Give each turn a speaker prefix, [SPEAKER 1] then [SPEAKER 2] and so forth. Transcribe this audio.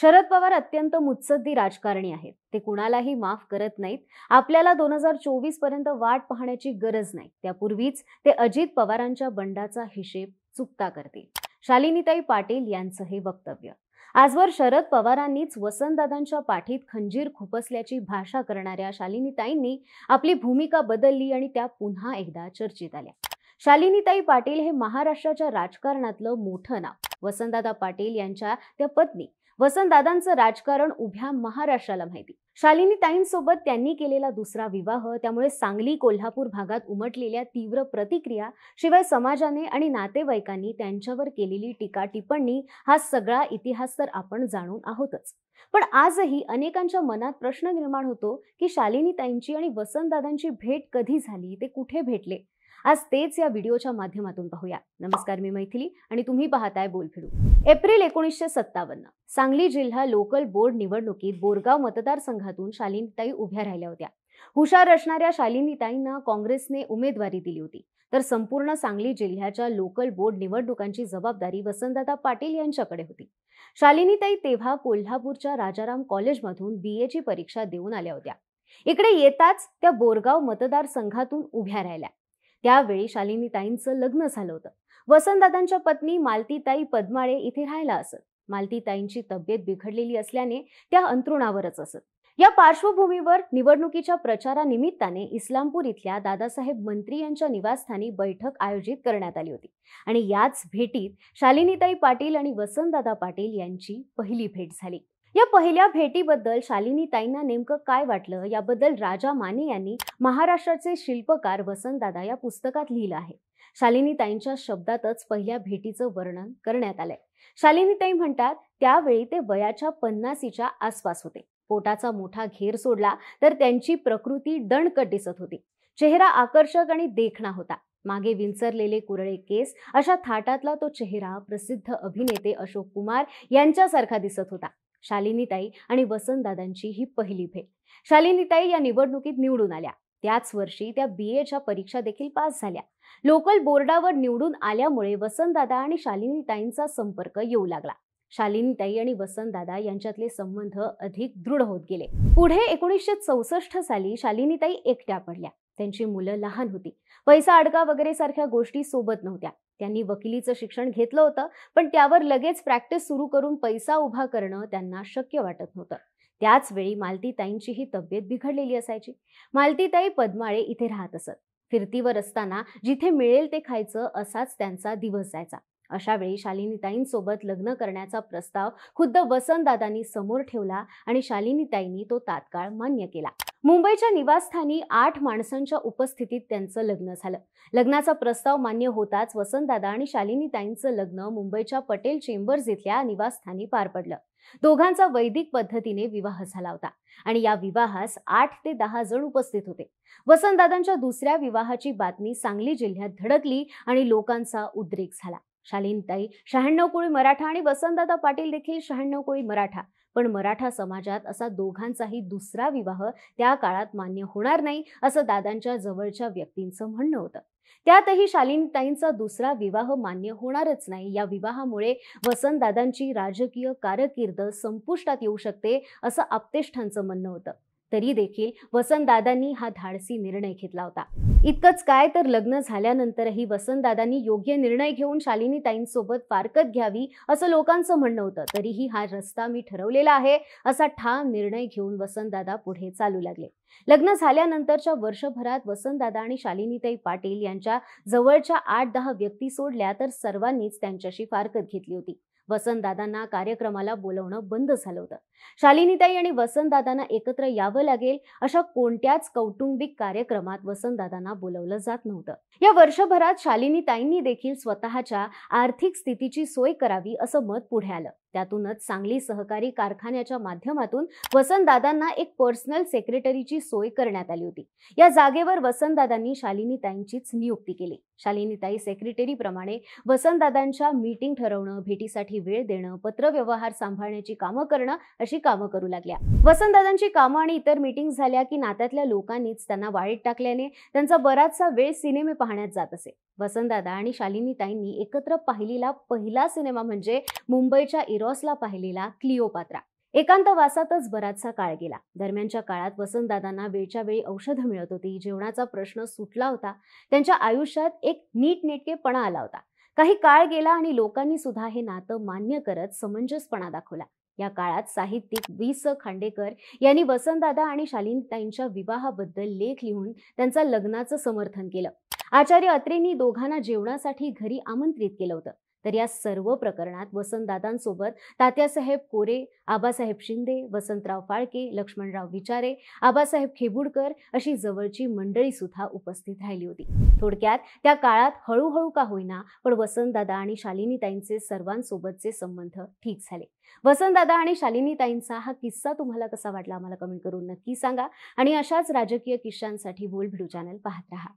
[SPEAKER 1] शरद पवार अत्यंत मुत्सद्दी राजकारणी आहेत ते कुणालाही माफ करत नाहीत आपल्याला दोन हजार चोवीस पर्यंत वाट पाहण्याची गरज नाही त्यापूर्वीच ते अजित पवारांच्या बंडाचा हिशेब चुकता करतील शालिनीताई पाटील यांचं हे वक्तव्य आजवर शरद पवारांनीच वसंतदादांच्या पाठीत खंजीर खुपसल्याची भाषा करणाऱ्या शालिनीताईंनी आपली भूमिका बदलली आणि त्या पुन्हा एकदा चर्चेत आल्या शालिनीताई पाटील हे महाराष्ट्राच्या राजकारणातलं मोठं नाव वसंतदादा पाटील यांच्या त्या पत्नी वसंतदादांचं राजकारण उभ्या महाराष्ट्राला माहिती शालिनी ताईंसोबत त्यांनी केलेला दुसरा विवाह त्यामुळे सांगली कोल्हापूर भागात उमटलेल्या तीव्र प्रतिक्रिया शिवाय समाजाने आणि नातेवाईकांनी त्यांच्यावर केलेली टीका टिप्पणी हा सगळा इतिहास तर आपण जाणून आहोतच पण आजही अनेकांच्या मनात प्रश्न निर्माण होतो की शालिनी ताईंची आणि वसंतदादांची भेट कधी झाली ते कुठे भेटले आज तेच या व्हिडिओच्या माध्यमातून पाहूया नमस्कार मी मैथिली आणि तुम्ही पाहताय बोलफिडू एप्रिल एकोणीसशे सत्तावन्न सांगली जिल्हा लोकल बोर्ड निवडणुकीत बोरगाव मतदारसंघातून शालिनीताई उभ्या राहिल्या होत्या हुशार असणाऱ्या शालिनीताईंना काँग्रेसने उमेदवारी दिली होती तर संपूर्ण सांगली जिल्ह्याच्या लोकल बोर्ड निवडणुकांची जबाबदारी वसंतदादा पाटील यांच्याकडे होती शालिनीताई तेव्हा कोल्हापूरच्या राजाराम कॉलेजमधून बी एची परीक्षा देऊन आल्या होत्या इकडे येताच त्या बोरगाव मतदारसंघातून उभ्या राहिल्या त्यावेळी शालिनीताईंचं लग्न झालं होतं वसंतदादांच्या पत्नी मालतीताई पद्माळे इथे राहायला असत मालतीताईंची तब्येत बिघडलेली असल्याने त्या अंतरुणावरच असत या पार्श्वभूमीवर निवडणुकीच्या प्रचारानिमित्ताने इस्लामपूर इथल्या दादासाहेब मंत्री यांच्या निवासस्थानी बैठक आयोजित करण्यात आली होती आणि याच भेटीत शालिनीताई पाटील आणि वसंतदादा पाटील यांची पहिली भेट झाली या पहिल्या भेटीबद्दल शालिनी ताईंना नेमकं काय वाटलं याबद्दल राजा माने यांनी महाराष्ट्राचे शिल्पकार वसंतदादा या पुस्तकात लिहिलं आहे शालिनी ताईंच्या शब्दातच पहिल्या भेटीचं वर्णन करण्यात आलंय शालिनी ताई म्हणतात त्यावेळी ते वयाच्या पन्नासीच्या आसपास होते पोटाचा मोठा घेर सोडला तर त्यांची प्रकृती दणकट दिसत होती चेहरा आकर्षक आणि देखणा होता मागे विंचरलेले कुरळे केस अशा थाटातला तो चेहरा प्रसिद्ध अभिनेते अशोक कुमार यांच्यासारखा दिसत होता शालिनीताई आणि वसंतदादांची ही पहिली भेट शालिनीताई या निवडणुकीत निवडून आल्या त्याच वर्षी त्या बी एच्या परीक्षा देखील पास झाल्या लोकल बोर्डावर निवडून आल्यामुळे वसंतदादा आणि शालिनीताईंचा संपर्क येऊ लागला शालिनीताई आणि वसंतदादा यांच्यातले संबंध अधिक दृढ होत गेले पुढे एकोणीसशे चौसष्ट साली शालिनीताई एकट्या पडल्या त्यांची मुलं लहान होती पैसा अडका वगैरे सारख्या गोष्टी सोबत नव्हत्या त्यांनी वकिलीचं शिक्षण घेतलं होतं पण त्यावर लगेच प्रॅक्टिस सुरू करून पैसा उभा करणं त्यांना शक्य वाटत नव्हतं त्याचवेळी मालतीताईंचीही तब्येत बिघडलेली असायची मालतीताई पद्माळे इथे राहत असत फिरतीवर असताना जिथे मिळेल ते खायचं असाच त्यांचा दिवस जायचा अशा वेळी शालिनीताईंसोबत लग्न करण्याचा प्रस्ताव खुद्द वसंतदादांनी समोर ठेवला आणि शालिनीताईंनी तो तात्काळ मान्य केला मुंबईच्या निवासस्थानी आठ माणसांच्या उपस्थितीत त्यांचं लग्न झालं लग्नाचा प्रस्ताव मान्य होताच वसंतदादा आणि शालिनीताईंचं लग्न मुंबईच्या पटेल चेंबर्स इथल्या निवासस्थानी पार पडलं दोघांचा वैदिक पद्धतीने विवाह झाला होता आणि या विवाहास आठ ते दहा जण उपस्थित होते वसंतदादांच्या दुसऱ्या विवाहाची बातमी सांगली जिल्ह्यात धडकली आणि लोकांचा उद्रेक झाला शालीनताई शहाण्णव कोळी मराठा आणि वसंतदादा पाटील देखील शहाण्णव कोळी मराठा पण मराठा समाजात असा दोघांचाही दुसरा विवाह त्या काळात मान्य होणार नाही असं दादांच्या जवळच्या व्यक्तींचं म्हणणं होतं त्यातही शालीनताईंचा दुसरा विवाह मान्य होणारच नाही या विवाहामुळे वसंतदादांची राजकीय कारकीर्द संपुष्टात येऊ शकते असं आपतेष्ठांचं म्हणणं होतं तरी देखील वसंतदादांनी हा धाडसी निर्णय घेतला होता इतकंच काय तर लग्न झाल्यानंतरही वसंतदादांनी योग्य निर्णय घेऊन शालिनी ताईंसोबत फारकत घ्यावी असं लोकांचं म्हणणं होतं तरीही हा रस्ता मी ठरवलेला आहे असा ठाम निर्णय घेऊन वसंतदादा पुढे चालू लागले लग्न झाल्यानंतरच्या वर्षभरात वसंतदादा आणि शालिनीताई पाटील यांच्या जवळच्या आठ दहा व्यक्ती सोडल्या तर सर्वांनीच त्यांच्याशी फारकत घेतली होती वसंतदादांना कार्यक्रमाला बोलवणं बंद झालं होतं शालिनीताई आणि वसंतदादांना एकत्र यावं लागेल अशा कोणत्याच कौटुंबिक कार्यक्रमात वसंतदादांना बोलवलं जात नव्हतं या वर्षभरात शालिनीताईंनी देखील स्वतःच्या आर्थिक स्थितीची सोय करावी असं मत पुढे आलं त्यातूनच सांगली सहकारी कारखान्याच्या माध्यमातून वसंतदादांना एक पर्सनल सेक्रेटरीची सोय करण्यात आली होती या जागेवर वसंतदादांनी शालिनीताईंचीच नियुक्ती केली शालिनीताई सेक्रेटरीप्रमाणे वसंतदादांच्या मीटिंग ठरवणं भेटीसाठी वेळ देणं पत्रव्यवहार सांभाळण्याची कामं करणं अशी कामं करू लागल्या वसंतदादांची कामं आणि इतर मीटिंग झाल्या की नात्यातल्या लोकांनीच त्यांना वाईट टाकल्याने त्यांचा बराचसा वेळ सिनेमे पाहण्यात जात असे वसंतदादा आणि शालिनीताईंनी एकत्र पाहिलेला पहिला सिनेमा म्हणजे मुंबईच्या इरॉसला पाहिलेला क्लिओपात्रा एकांतवासातच बराचसा काळ गेला दरम्यानच्या काळात वसंतदादांना वेळच्या वेळी औषधं मिळत होती जेवणाचा प्रश्न सुटला होता त्यांच्या आयुष्यात एक नीटनेटकेपणा आला होता काही काळ गेला आणि लोकांनी सुद्धा हे नातं मान्य करत समंजसपणा दाखवला या काळात साहित्यिक वी स खांडेकर यांनी वसंतदादा आणि शालीनताईंच्या विवाहाबद्दल लेख लिहून त्यांचा लग्नाचं समर्थन केलं आचार्य अत्रेंनी दोघांना जेवणासाठी घरी आमंत्रित केलं होतं तर या सर्व प्रकरणात वसंतदादांसोबत तात्यासाहेब कोरे आबासाहेब शिंदे वसंतराव फाळके लक्ष्मणराव विचारे आबासाहेब खेबुडकर अशी जवळची मंडळी सुद्धा उपस्थित राहिली होती थोडक्यात त्या काळात हळूहळू का होईना पण वसंतदादा आणि शालिनीताईंचे सर्वांसोबतचे संबंध ठीक झाले वसंतदादा आणि शालिनीताईंचा हा किस्सा तुम्हाला कसा वाटला आम्हाला कमेंट करून नक्की सांगा आणि अशाच राजकीय किस्सांसाठी भिडू चॅनल पाहत राहा